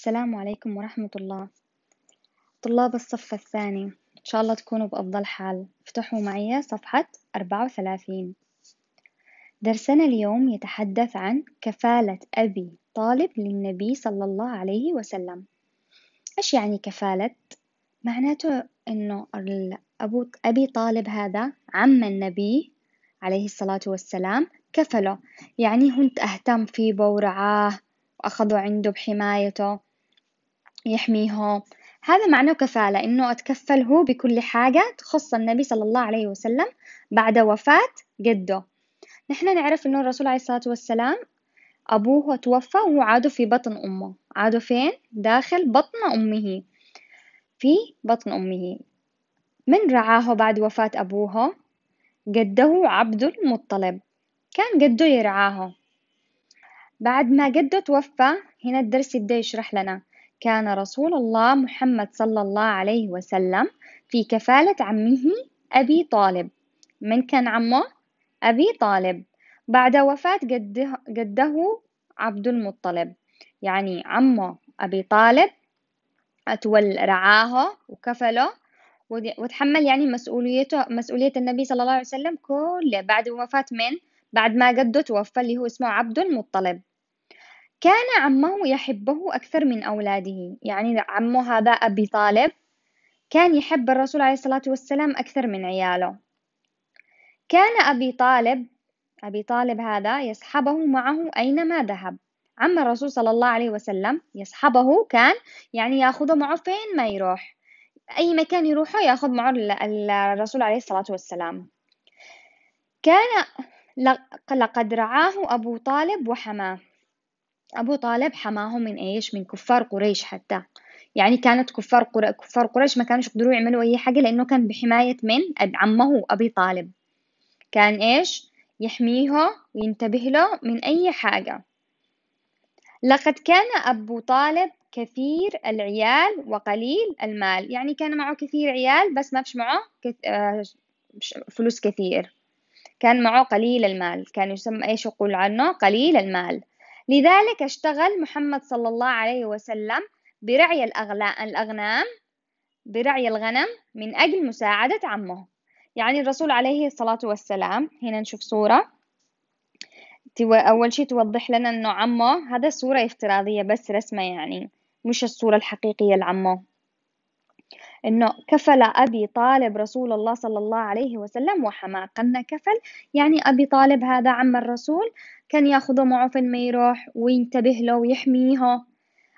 السلام عليكم ورحمة الله طلاب الصف الثاني إن شاء الله تكونوا بأفضل حال افتحوا معي صفحة 34 درسنا اليوم يتحدث عن كفالة أبي طالب للنبي صلى الله عليه وسلم إيش يعني كفالة؟ معناته إنه أبو أبي طالب هذا عم النبي عليه الصلاة والسلام كفله يعني هنت اهتم فيه ورعاه وأخذوا عنده بحمايته يحميهم هذا معناه كفالة إنه أتكفل هو بكل حاجة تخص النبي صلى الله عليه وسلم بعد وفاة جده نحن نعرف إنه الرسول عليه الصلاة والسلام أبوه توفى وهو وعادوا في بطن أمه عادوا فين؟ داخل بطن أمه في بطن أمه من رعاه بعد وفاة أبوه؟ جده عبد المطلب كان جده يرعاه بعد ما جده توفى هنا الدرس يبدأ يشرح لنا كان رسول الله محمد صلى الله عليه وسلم في كفالة عمه أبي طالب من كان عمه؟ أبي طالب بعد وفاة جده, جده عبد المطلب يعني عمه أبي طالب أتول رعاها وكفله وتحمل يعني مسؤوليته مسؤولية النبي صلى الله عليه وسلم كله بعد وفاة من؟ بعد ما جده توفى اللي هو اسمه عبد المطلب كان عمه يحبه أكثر من أولاده يعني عمه هذا أبي طالب كان يحب الرسول عليه الصلاة والسلام أكثر من عياله كان أبي طالب أبي طالب هذا يصحبه معه أينما ذهب عم الرسول صلى الله عليه وسلم يصحبه كان يعني ياخذه معه فين ما يروح أي مكان يروحه ياخذ معه الرسول عليه الصلاة والسلام كان لقد رعاه أبو طالب وحماه أبو طالب حماهم من إيش من كفار قريش حتى يعني كانت كفار قر... كفار قريش ما كانوا يقدروا يعملوا أي حاجة لأنه كان بحماية من عمه أبي طالب كان إيش يحميه وينتبه له من أي حاجة لقد كان أبو طالب كثير العيال وقليل المال يعني كان معه كثير عيال بس ما فيش معه كث... آه، فلوس كثير كان معه قليل المال كان يسمى ايش يقول عنه قليل المال لذلك اشتغل محمد صلى الله عليه وسلم برعي الأغنام برعي الغنم من أجل مساعدة عمه يعني الرسول عليه الصلاة والسلام هنا نشوف صورة أول شيء توضح لنا أنه عمه هذا صورة افتراضية بس رسمة يعني مش الصورة الحقيقية لعمه انه كفل ابي طالب رسول الله صلى الله عليه وسلم وحماه قلنا كفل يعني ابي طالب هذا عم الرسول كان ياخذه معه فين ما يروح وينتبه له ويحميه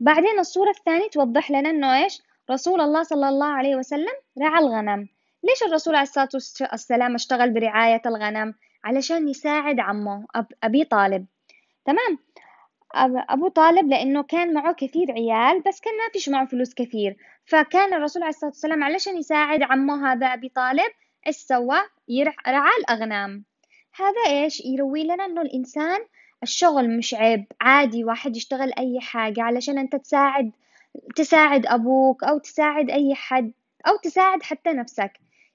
بعدين الصورة الثانية توضح لنا انه ايش رسول الله صلى الله عليه وسلم رعى الغنم ليش الرسول عليه الصلاة والسلام اشتغل برعاية الغنم علشان يساعد عمه أب أبي طالب تمام أبو طالب لأنه كان معه كثير عيال بس كان ما فيش معه فلوس كثير فكان الرسول عليه الصلاة والسلام علشان يساعد عمه هذا أبي طالب إيش سوى؟ رعى الأغنام هذا إيش؟ يروي لنا إنه الإنسان الشغل مش عيب عادي واحد يشتغل أي حاجة علشان أنت تساعد تساعد أبوك أو تساعد أي حد أو تساعد حتى نفسك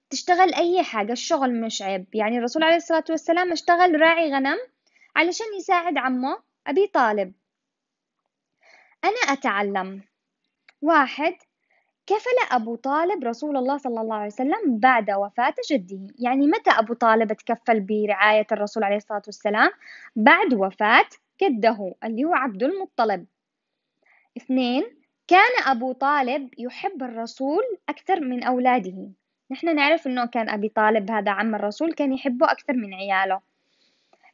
تشتغل أي حاجة الشغل مش عيب يعني الرسول عليه الصلاة والسلام اشتغل راعي غنم علشان يساعد عمه أبي طالب أنا أتعلم واحد كفل أبو طالب رسول الله صلى الله عليه وسلم بعد وفاة جده يعني متى أبو طالب تكفل برعاية الرسول عليه الصلاة والسلام بعد وفاة جده اللي هو عبد المطلب اثنين كان أبو طالب يحب الرسول أكثر من أولاده نحن نعرف أنه كان أبي طالب هذا عم الرسول كان يحبه أكثر من عياله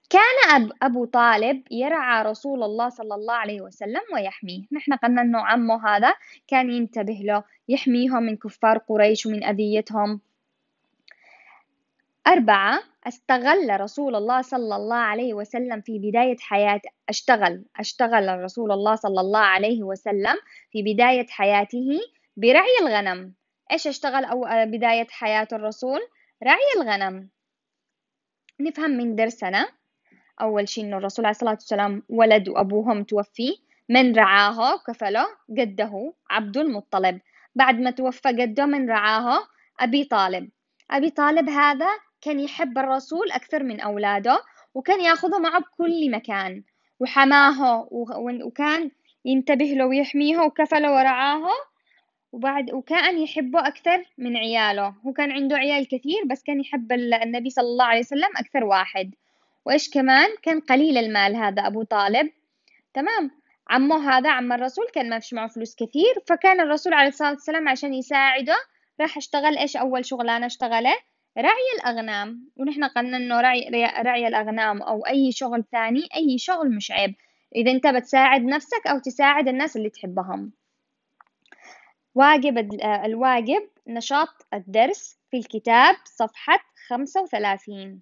كان أب أبو طالب يرعى رسول الله صلى الله عليه وسلم ويحميه نحن قلنا أنه عمه هذا كان ينتبه له يحميهم من كفار قريش ومن أذيتهم أربعة استغل رسول الله صلى الله عليه وسلم في بداية حياته اشتغل اشتغل رسول الله صلى الله عليه وسلم في بداية حياته برعي الغنم ايش اشتغل أو آه، بداية حياة الرسول؟ رعي الغنم نفهم من درسنا أول شيء إنه الرسول عليه الصلاة والسلام ولد وأبوهم توفي من رعاها وكفله جده عبد المطلب بعد ما توفى جده من رعاها أبي طالب أبي طالب هذا كان يحب الرسول أكثر من أولاده وكان ياخذه معه بكل مكان وحماه وكان ينتبه له ويحميه وكفله ورعاه وبعد وكان يحبه أكثر من عياله هو كان عنده عيال كثير بس كان يحب النبي صلى الله عليه وسلم أكثر واحد وإيش كمان كان قليل المال هذا أبو طالب تمام عمه هذا عم الرسول كان ما فيش معه فلوس كثير فكان الرسول عليه الصلاة والسلام عشان يساعده راح اشتغل إيش أول شغلانة اشتغله رعي الأغنام ونحن قلنا إنه رعي, رعي الأغنام أو أي شغل ثاني أي شغل مش عيب إذا أنت بتساعد نفسك أو تساعد الناس اللي تحبهم واجب الواجب نشاط الدرس في الكتاب صفحة خمسة وثلاثين